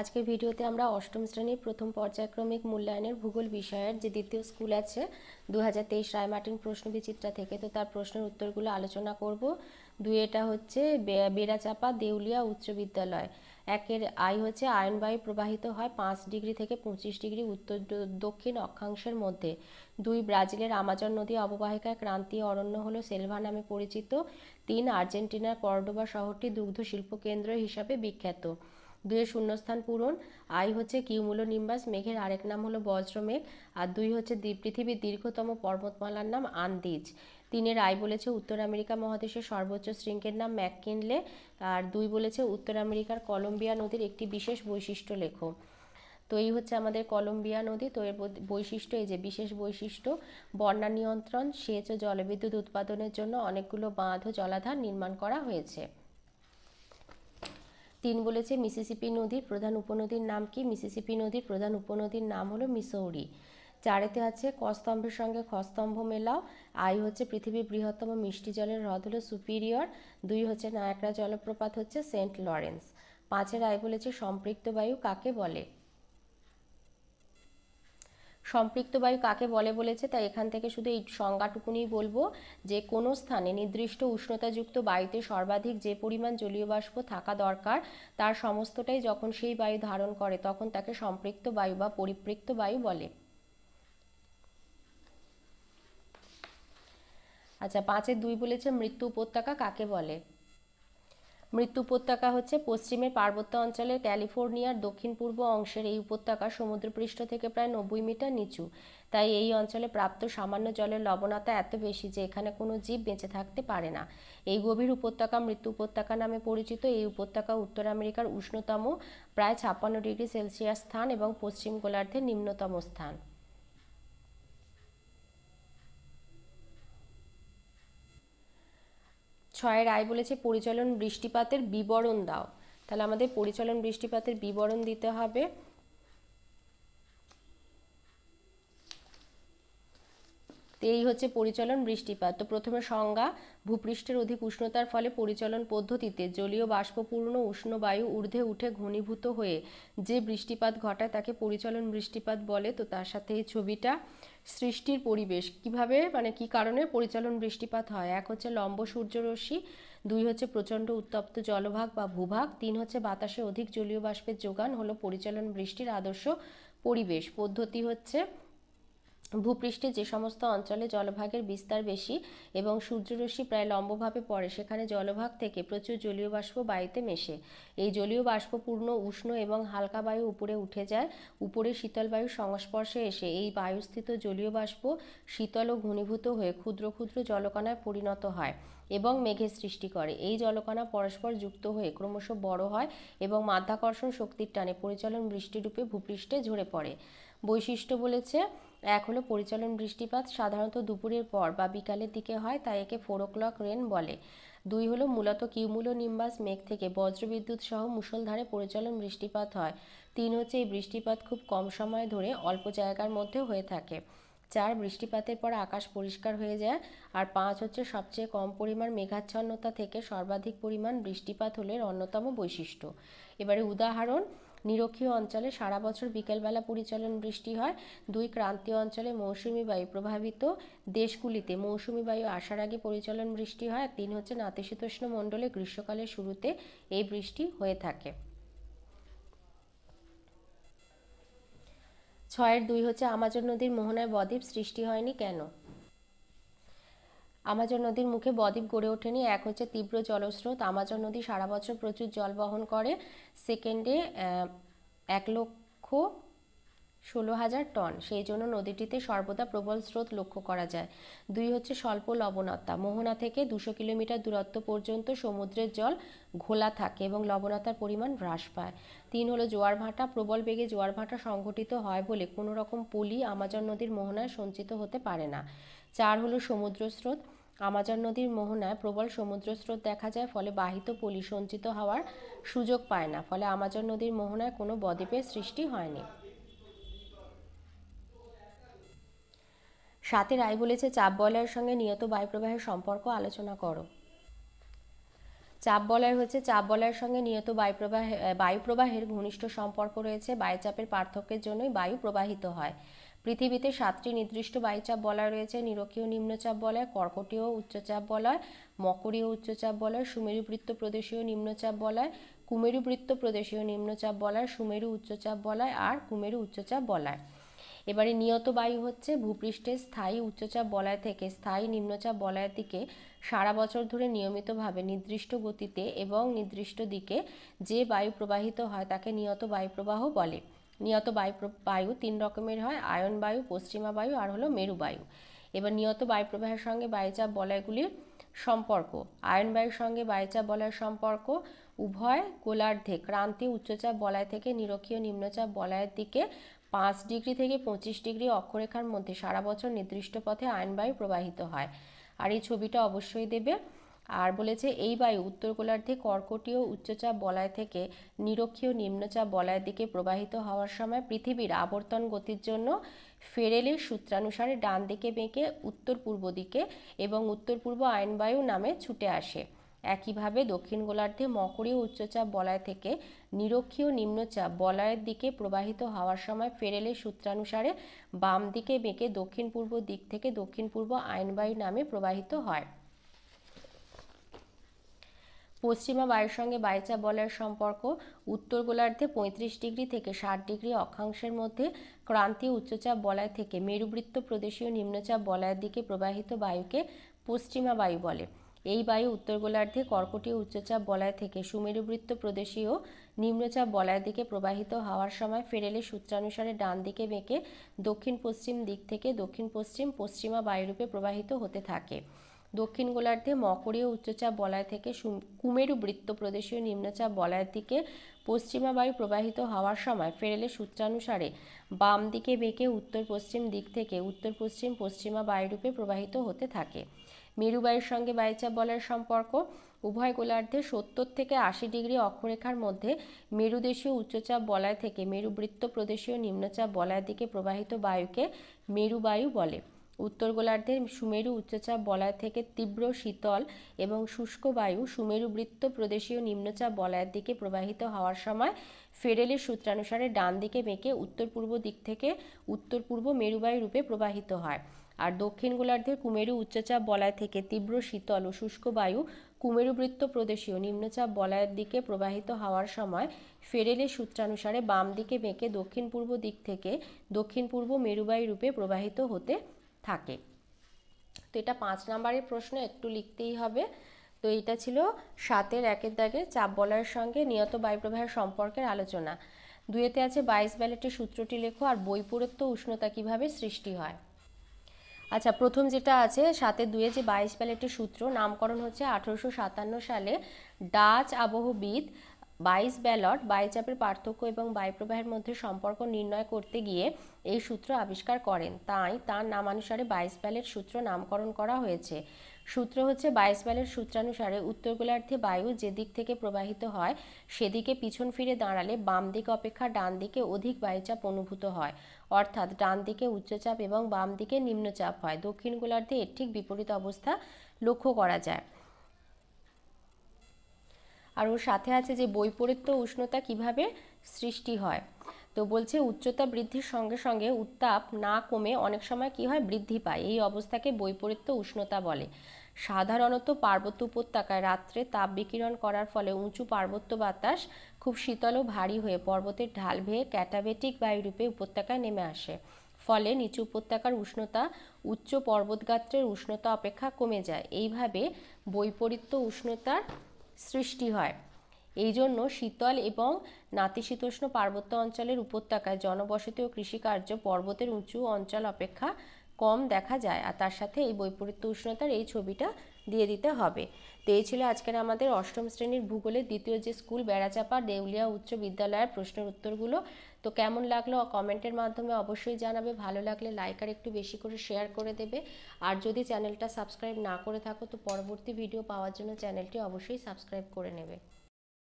আজকের ভিডিওতে আমরা অষ্টম শ্রেণীর প্রথম পর্যায়ক্রমিক মূল্যায়নের ভূগোল বিষয়ের যে দ্বিতীয় স্কুল আছে দু হাজার তেইশ রায়মার্টিন প্রশ্নবিচিত্রা থেকে তো তার প্রশ্নের উত্তরগুলো আলোচনা করব দুই এটা হচ্ছে বেড়াচাপা দেউলিয়া উচ্চ বিদ্যালয় একের আয় হচ্ছে আয়নবায়ু প্রবাহিত হয় পাঁচ ডিগ্রি থেকে পঁচিশ ডিগ্রি উত্তর দক্ষিণ অক্ষাংশের মধ্যে দুই ব্রাজিলের আমাজন নদী অববাহিকায় ক্রান্তীয় অরণ্য হলো সেলভা নামে পরিচিত তিন আর্জেন্টিনার কর্ডোবা শহরটি দুগ্ধ শিল্প কেন্দ্র হিসাবে বিখ্যাত দুয়ের শূন্যস্থান পূরণ আই হচ্ছে কিউমুলো নিম্বাস মেঘের আরেক নাম হলো বজ্রমেঘ আর দুই হচ্ছে দ্বীপ পৃথিবীর দীর্ঘতম পর্বতমালার নাম আন্দিজ তিনের আই বলেছে উত্তর আমেরিকা মহাদেশের সর্বোচ্চ শৃঙ্গের নাম ম্যাককিনলে আর দুই বলেছে উত্তর আমেরিকার কলম্বিয়া নদীর একটি বিশেষ বৈশিষ্ট্য লেখক তো এই হচ্ছে আমাদের কলম্বিয়া নদী তো এর বৈশিষ্ট্য এই যে বিশেষ বৈশিষ্ট্য বন্যা নিয়ন্ত্রণ সেচ ও জলবিদ্যুৎ উৎপাদনের জন্য অনেকগুলো বাঁধ ও জলাধার নির্মাণ করা হয়েছে তিন বলেছে মিসিসিপি নদীর প্রধান উপনদীর নাম কি মিসিসিপি নদীর প্রধান উপনদীর নাম হলো মিসৌরি চারেতে আছে কস্তম্ভের সঙ্গে খস্তম্ভ মেলাও আই হচ্ছে পৃথিবীর বৃহত্তম মিষ্টি জলের হ্রদ হলো সুপিরিয়র দুই হচ্ছে নায়াকড়া জলপ্রপাত হচ্ছে সেন্ট লরেন্স পাঁচের আয় বলেছে সম্পৃক্ত বায়ু কাকে বলে সম্পৃক্ত বায়ু কাকে বলে বলেছে তাই এখান থেকে শুধু এই সংজ্ঞাটুকুনি বলবো যে কোনো স্থানে নির্দিষ্ট উষ্ণতাযুক্ত বায়ুতে সর্বাধিক যে পরিমাণ জলীয় বাষ্প থাকা দরকার তার সমস্তটাই যখন সেই বায়ু ধারণ করে তখন তাকে সম্পৃক্ত বায়ু বা পরিপৃক্ত বায়ু বলে আচ্ছা পাঁচের দুই বলেছে মৃত্যু উপত্যকা কাকে বলে মৃত্যু উপত্যকা হচ্ছে পশ্চিমের পার্বত্য অঞ্চলের ক্যালিফোর্নিয়ার দক্ষিণ পূর্ব অংশের এই উপত্যকা সমুদ্রপৃষ্ঠ থেকে প্রায় নব্বই মিটার নিচু তাই এই অঞ্চলে প্রাপ্ত সামান্য জলের লবণতা এত বেশি যে এখানে কোনো জীব বেঁচে থাকতে পারে না এই গভীর উপত্যকা মৃত্যু উপত্যকা নামে পরিচিত এই উপত্যকা উত্তর আমেরিকার উষ্ণতম প্রায় ছাপ্পান্ন ডিগ্রি সেলসিয়াস স্থান এবং পশ্চিম গোলার্ধের নিম্নতম স্থান ছয় রায় বলেছে পরিচলন বৃষ্টিপাতের বিবরণ দাও তাহলে আমাদের পরিচলন বৃষ্টিপাতের বিবরণ দিতে হবে তো এই হচ্ছে পরিচলন বৃষ্টিপাত তো প্রথমে সংজ্ঞা ভূপৃষ্ঠের অধিক উষ্ণতার ফলে পরিচলন পদ্ধতিতে জলীয় বাষ্পপূর্ণ উষ্ণ বায়ু ঊর্ধ্বে উঠে ঘনীভূত হয়ে যে বৃষ্টিপাত ঘটায় তাকে পরিচলন বৃষ্টিপাত বলে তো তার সাথে এই ছবিটা সৃষ্টির পরিবেশ কিভাবে মানে কি কারণে পরিচালন বৃষ্টিপাত হয় এক হচ্ছে লম্ব সূর্যরশ্মি দুই হচ্ছে প্রচণ্ড উত্তপ্ত জলভাগ বা ভূভাগ তিন হচ্ছে বাতাসে অধিক জলীয় বাষ্পের যোগান হলো পরিচালন বৃষ্টির আদর্শ পরিবেশ পদ্ধতি হচ্ছে ভূপৃষ্ঠে যে সমস্ত অঞ্চলে জলভাগের বিস্তার বেশি এবং সূর্যরশ্মি প্রায় লম্বভাবে পড়ে সেখানে জলভাগ থেকে প্রচুর জলীয় বাষ্প বায়ুতে মেশে এই জলীয় পূর্ণ উষ্ণ এবং হালকা বায়ু উপরে উঠে যায় উপরে শীতল বায়ুর সংস্পর্শে এসে এই বায়ুস্থিত জলীয় বাষ্প শীতল ও ঘনীভূত হয়ে ক্ষুদ্র ক্ষুদ্র জলকণায় পরিণত হয় এবং মেঘের সৃষ্টি করে এই জলকণা পরস্পর যুক্ত হয়ে ক্রমশ বড় হয় এবং মাধ্যাকর্ষণ শক্তির টানে পরিচালন বৃষ্টিরূপে ভূপৃষ্ঠে ঝরে পড়ে বৈশিষ্ট্য বলেছে এক হলো পরিচলন বৃষ্টিপাত সাধারণত দুপুরের পর বা বিকালের দিকে হয় তাই একে ফোর ও ক্লক রেন বলে দুই হলো মূলত কিউমুলো নিম্বাস মেঘ থেকে বজ্রবিদ্যুৎ সহ মুষলধারে পরিচলন বৃষ্টিপাত হয় তিন হচ্ছে এই বৃষ্টিপাত খুব কম সময় ধরে অল্প জায়গার মধ্যে হয়ে থাকে চার বৃষ্টিপাতের পর আকাশ পরিষ্কার হয়ে যায় আর পাঁচ হচ্ছে সবচেয়ে কম পরিমাণ মেঘাচ্ছন্নতা থেকে সর্বাধিক পরিমাণ বৃষ্টিপাত হলে অন্যতম বৈশিষ্ট্য এবারে উদাহরণ নিরক্ষীয় অঞ্চলে সারা বছর বিকেলবেলা পরিচলন বৃষ্টি হয় দুই ক্রান্তীয় অঞ্চলে মৌসুমি বায়ু প্রভাবিত দেশগুলিতে মৌসুমি বায়ু আসার আগে পরিচলন বৃষ্টি হয় তিন হচ্ছে নাতিশীতোষ্ণ মণ্ডলে গ্রীষ্মকালের শুরুতে এই বৃষ্টি হয়ে থাকে ছয়ের দুই হচ্ছে আমাজন নদীর মোহনায় বদ্বীপ সৃষ্টি হয়নি কেন আমাজন নদীর মুখে বদ্বীপ গড়ে ওঠেনি এক হচ্ছে তীব্র জলস্রোত আমাজন নদী সারা বছর প্রচুর জল বহন করে সেকেন্ডে এক লক্ষ ষোলো হাজার টন সেই জন্য নদীটিতে সর্বদা প্রবল স্রোত লক্ষ্য করা যায় দুই হচ্ছে স্বল্প লবণতা মোহনা থেকে দুশো কিলোমিটার দূরত্ব পর্যন্ত সমুদ্রের জল ঘোলা থাকে এবং লবণতার পরিমাণ হ্রাস পায় তিন হলো জোয়ার ভাটা প্রবল বেগে জোয়ার ভাটা সংঘটিত হয় বলে কোনো রকম পলি আমাজন নদীর মোহনায় সঞ্চিত হতে পারে না চার হলো সমুদ্র স্রোত আমাজন নদীর মোহনায় প্রবল সমুদ্র স্রোত দেখা যায় ফলে বাহিত পলি সঞ্চিত হওয়ার সুযোগ পায় না ফলে আমাজন নদীর মোহনায় কোনো বদ্বীপের সৃষ্টি হয়নি সাথে রায় বলেছে চাপ বলয়ের সঙ্গে নিয়ত বায়ুপ্রবাহের সম্পর্ক আলোচনা করো চাপ বলয় হচ্ছে চাপ বলয়ের সঙ্গে নিয়ত বায়ুপ্রবাহ বায়ুপ্রবাহের ঘনিষ্ঠ সম্পর্ক রয়েছে বায়ুচাপের পার্থক্যের জন্যই বায়ু প্রবাহিত হয় পৃথিবীতে সাতটি নির্দিষ্ট বায়ুচাপ বলয় রয়েছে নিরক্ষীয় নিম্নচাপ বলয় কর্কটীয় উচ্চচাপ বলয় মকরীয় উচ্চচাপ বলয় বৃত্ত প্রদেশীয় নিম্নচাপ বলয় বৃত্ত প্রদেশীয় নিম্নচাপ বলয় সুমেরু উচ্চচাপ বলয় আর কুমেরু উচ্চচাপ বলয় এবারে নিয়ত বায়ু হচ্ছে ভূপৃষ্ঠের স্থায়ী উচ্চচাপ বলয় থেকে স্থায়ী নিম্নচাপ বলয়ের দিকে সারা বছর ধরে নিয়মিতভাবে নির্দিষ্ট গতিতে এবং নির্দিষ্ট দিকে যে বায়ু প্রবাহিত হয় তাকে নিয়ত বায়ুপ্রবাহ বলে নিয়ত বায়ু তিন রকমের হয় আয়ন বায়ু পশ্চিমা বায়ু আর হলো মেরু বায়ু এবার নিয়ত বায়ুপ্রবাহের সঙ্গে বায়ুচাপ বলয়গুলির সম্পর্ক আয়ন বায়ুর সঙ্গে বায়ুচাপ বলয়ের সম্পর্ক উভয় গোলার্ধে ক্রান্তি উচ্চচাপ বলয় থেকে নিরক্ষীয় নিম্নচাপ বলয়ের দিকে পাঁচ ডিগ্রি থেকে পঁচিশ ডিগ্রি অক্ষরেখার মধ্যে সারা বছর নির্দিষ্ট পথে আয়ন বায়ু প্রবাহিত হয় আর এই ছবিটা অবশ্যই দেবে আর বলেছে এই বায়ু উত্তর গোলার্ধে কর্কটীয় উচ্চচাপ বলয় থেকে নিরক্ষীয় নিম্নচাপ বলয়ের দিকে প্রবাহিত হওয়ার সময় পৃথিবীর আবর্তন গতির জন্য ফেরেলের সূত্রানুসারে ডান দিকে বেঁকে উত্তর পূর্ব দিকে এবং উত্তর পূর্ব আয়নবায়ু নামে ছুটে আসে একইভাবে দক্ষিণ গোলার্ধে মকরীয় উচ্চচাপ বলয় থেকে নিরক্ষীয় নিম্নচাপ বলয়ের দিকে প্রবাহিত হওয়ার সময় ফেরেলের সূত্রানুসারে বাম দিকে বেঁকে দক্ষিণ পূর্ব দিক থেকে দক্ষিণ পূর্ব আইনবায়ু নামে প্রবাহিত হয় পশ্চিমা বায়ুর সঙ্গে বায়ুচাপ বলয়ের সম্পর্ক উত্তর গোলার্ধে পঁয়ত্রিশ ডিগ্রি থেকে ষাট ডিগ্রি অক্ষাংশের মধ্যে ক্রান্তীয় উচ্চচাপ বলয় থেকে মেরুবৃত্ত প্রদেশীয় নিম্নচাপ বলয়ের দিকে প্রবাহিত বায়ুকে পশ্চিমা বায়ু বলে এই বায়ু উত্তর গোলার্ধে কর্কটীয় উচ্চচাপ বলয় থেকে সুমেরুবৃত্ত প্রদেশীয় নিম্নচাপ বলয়ের দিকে প্রবাহিত হওয়ার সময় ফেরেলে সূত্রানুসারে ডান দিকে বেঁকে দক্ষিণ পশ্চিম দিক থেকে দক্ষিণ পশ্চিম পশ্চিমা বায়ুরূপে প্রবাহিত হতে থাকে দক্ষিণ গোলার্ধে মকরীয় উচ্চচাপ বলয় থেকে কুমেরু বৃত্ত প্রদেশীয় নিম্নচাপ বলয়ের দিকে পশ্চিমা বায়ু প্রবাহিত হওয়ার সময় ফেরেলে সূত্রানুসারে বাম দিকে বেঁকে উত্তর পশ্চিম দিক থেকে উত্তর পশ্চিম পশ্চিমা বায়ুরূপে প্রবাহিত হতে থাকে মেরুবায়ুর সঙ্গে বায়ুচাপ বলয়ের সম্পর্ক উভয় গোলার্ধে সত্তর থেকে আশি ডিগ্রি অক্ষরেখার মধ্যে মেরুদেশীয় উচ্চচাপ বলয় থেকে মেরুবৃত্ত প্রদেশীয় নিম্নচাপ বলয়ের দিকে প্রবাহিত বায়ুকে মেরুবায়ু বলে উত্তর গোলার্ধের সুমেরু উচ্চচাপ বলয় থেকে তীব্র শীতল এবং শুষ্ক বায়ু সুমেরু বৃত্ত প্রদেশীয় নিম্নচাপ বলয়ের দিকে প্রবাহিত হওয়ার সময় ফেডেলের সূত্রানুসারে ডান দিকে বেঁকে উত্তর পূর্ব দিক থেকে উত্তর পূর্ব মেরুবায়ু রূপে প্রবাহিত হয় আর দক্ষিণ গোলার্ধের কুমেরু উচ্চচাপ বলয় থেকে তীব্র শীতল ও শুষ্ক বায়ু কুমেরু বৃত্ত প্রদেশীয় নিম্নচাপ বলয়ের দিকে প্রবাহিত হওয়ার সময় ফেরেলের সূত্রানুসারে বাম দিকে বেঁকে দক্ষিণ পূর্ব দিক থেকে দক্ষিণ পূর্ব মেরুবায়ু রূপে প্রবাহিত হতে থাকে তো এটা পাঁচ নাম্বারের প্রশ্ন একটু লিখতেই হবে তো এটা ছিল সাতের একের দাগে চাপ বলার সঙ্গে নিয়ত বায়ুপ্রবাহের সম্পর্কের আলোচনা দুয়েতে আছে বাইশ ব্যালেটের সূত্রটি লেখো আর বৈপরীত্য উষ্ণতা কিভাবে সৃষ্টি হয় আচ্ছা প্রথম যেটা আছে সাথে দুয়ে যে বাইশ ব্যালেটের সূত্র নামকরণ হচ্ছে আঠেরোশো সাতান্ন সালে ডাচ আবহবিদ বাইস ব্যালট বায়ুচাপের পার্থক্য এবং বায়ুপ্রবাহের মধ্যে সম্পর্ক নির্ণয় করতে গিয়ে এই সূত্র আবিষ্কার করেন তাই তার নামানুসারে বাইস ব্যালের সূত্র নামকরণ করা হয়েছে সূত্র হচ্ছে বাইস ব্যালের সূত্রানুসারে উত্তর গোলার্ধে বায়ু যে দিক থেকে প্রবাহিত হয় সেদিকে পিছন ফিরে দাঁড়ালে বাম দিক অপেক্ষা ডান দিকে অধিক বায়ুচাপ অনুভূত হয় অর্থাৎ ডান দিকে উচ্চচাপ এবং বাম দিকে নিম্নচাপ হয় দক্ষিণ গোলার্ধে এর ঠিক বিপরীত অবস্থা লক্ষ্য করা যায় আর ওর সাথে আছে যে বৈপরীত্য উষ্ণতা কিভাবে সৃষ্টি হয় তো বলছে উচ্চতা বৃদ্ধির সঙ্গে সঙ্গে উত্তাপ না কমে অনেক সময় কি হয় বৃদ্ধি পায় এই অবস্থাকে বৈপরীত্য উষ্ণতা বলে সাধারণত পার্বত্য উপত্যকায় রাত্রে তাপ বিকিরণ করার ফলে উঁচু পার্বত্য বাতাস খুব শীতল ও ভারী হয়ে পর্বতের ঢাল ভেয়ে ক্যাটাবেটিক বায়ুরূপে উপত্যকায় নেমে আসে ফলে নিচু উপত্যকার উষ্ণতা উচ্চ পর্বতগাত্রের উষ্ণতা অপেক্ষা কমে যায় এইভাবে বৈপরীত্য উষ্ণতার সৃষ্টি হয় এই জন্য শীতল এবং নাতিশীতোষ্ণ পার্বত্য অঞ্চলের উপত্যকায় জনবসতি ও কৃষিকার্য পর্বতের উঁচু অঞ্চল অপেক্ষা কম দেখা যায় আর তার সাথে এই বৈপরীত্য উষ্ণতার এই ছবিটা দিয়ে দিতে হবে তো এই ছিল আজকের আমাদের অষ্টম শ্রেণীর ভূগোলের দ্বিতীয় যে স্কুল বেড়াচাপা দেউলিয়া উচ্চ বিদ্যালয়ের প্রশ্নের উত্তরগুলো তো কেমন লাগলো কমেন্টের মাধ্যমে অবশ্যই জানাবে ভালো লাগলে লাইক আর একটু বেশি করে শেয়ার করে দেবে আর যদি চ্যানেলটা সাবস্ক্রাইব না করে থাকো তো পরবর্তী ভিডিও পাওয়ার জন্য চ্যানেলটি অবশ্যই সাবস্ক্রাইব করে নেবে